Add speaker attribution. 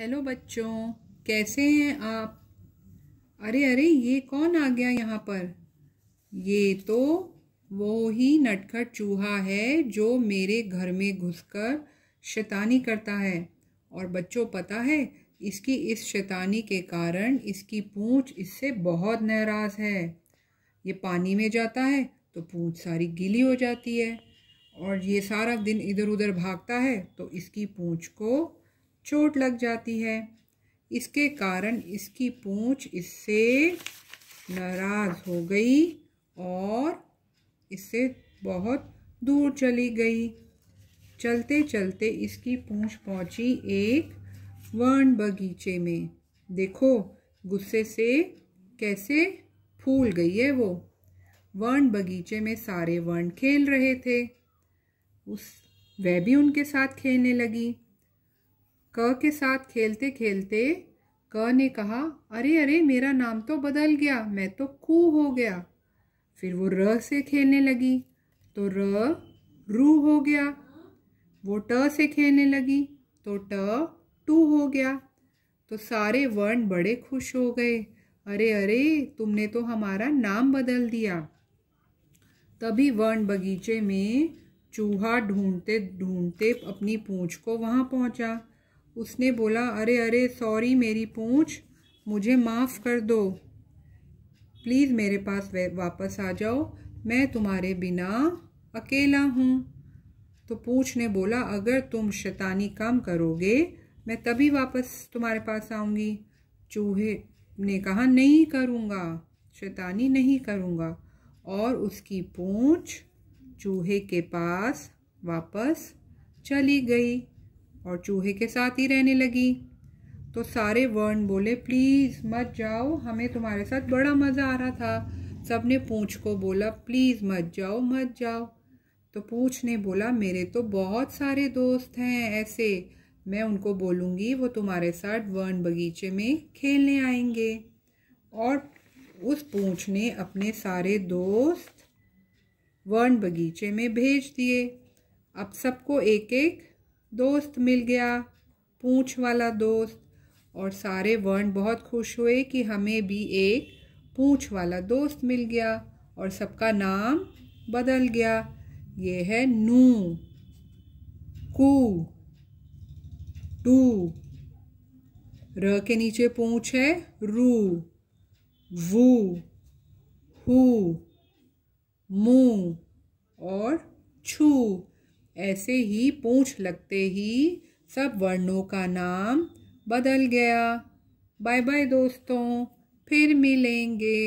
Speaker 1: hello बच्चों कैसे हैं आप अरे अरे ये कौन आ गया यहाँ पर ये तो वो ही नटखट चूहा है जो मेरे घर में घुसकर शैतानी करता है और बच्चों पता है इसकी इस शैतानी के कारण इसकी पूंछ इससे बहुत नाराज़ है ये पानी में जाता है तो पूंछ सारी गीली हो जाती है और ये सारा दिन इधर उधर भागता है तो इसकी पूंछ को चोट लग जाती है इसके कारण इसकी पूंछ इससे नाराज हो गई और इससे बहुत दूर चली गई चलते चलते इसकी पूंछ पहुंची एक वर्ण बगीचे में देखो गुस्से से कैसे फूल गई है वो वर्ण बगीचे में सारे वर्ण खेल रहे थे उस वह भी उनके साथ खेलने लगी क के साथ खेलते खेलते क ने कहा अरे अरे मेरा नाम तो बदल गया मैं तो कू हो गया फिर वो र से खेलने लगी तो र रू हो गया वो ट से खेलने लगी तो ट टू हो गया तो सारे वर्ण बड़े खुश हो गए अरे अरे तुमने तो हमारा नाम बदल दिया तभी वर्ण बगीचे में चूहा ढूंढते ढूंढते अपनी पूंछ को वहाँ पहुँचा उसने बोला अरे अरे सॉरी मेरी पूँछ मुझे माफ़ कर दो प्लीज़ मेरे पास वापस आ जाओ मैं तुम्हारे बिना अकेला हूँ तो पूछ ने बोला अगर तुम शैतानी कम करोगे मैं तभी वापस तुम्हारे पास आऊँगी चूहे ने कहा नहीं करूँगा शैतानी नहीं करूँगा और उसकी पूँछ चूहे के पास वापस चली गई और चूहे के साथ ही रहने लगी तो सारे वर्ण बोले प्लीज़ मत जाओ हमें तुम्हारे साथ बड़ा मज़ा आ रहा था सब ने पूछ को बोला प्लीज़ मत जाओ मत जाओ तो पूछ ने बोला मेरे तो बहुत सारे दोस्त हैं ऐसे मैं उनको बोलूँगी वो तुम्हारे साथ वर्ण बगीचे में खेलने आएंगे और उस पूछ ने अपने सारे दोस्त वर्ण बगीचे में भेज दिए अब सबको एक एक दोस्त मिल गया पूछ वाला दोस्त और सारे वर्ण बहुत खुश हुए कि हमें भी एक पूछ वाला दोस्त मिल गया और सबका नाम बदल गया ये है नू कू टू र के नीचे पूछ है रू वू हु मू और छू ऐसे ही पूछ लगते ही सब वर्णों का नाम बदल गया बाय बाय दोस्तों फिर मिलेंगे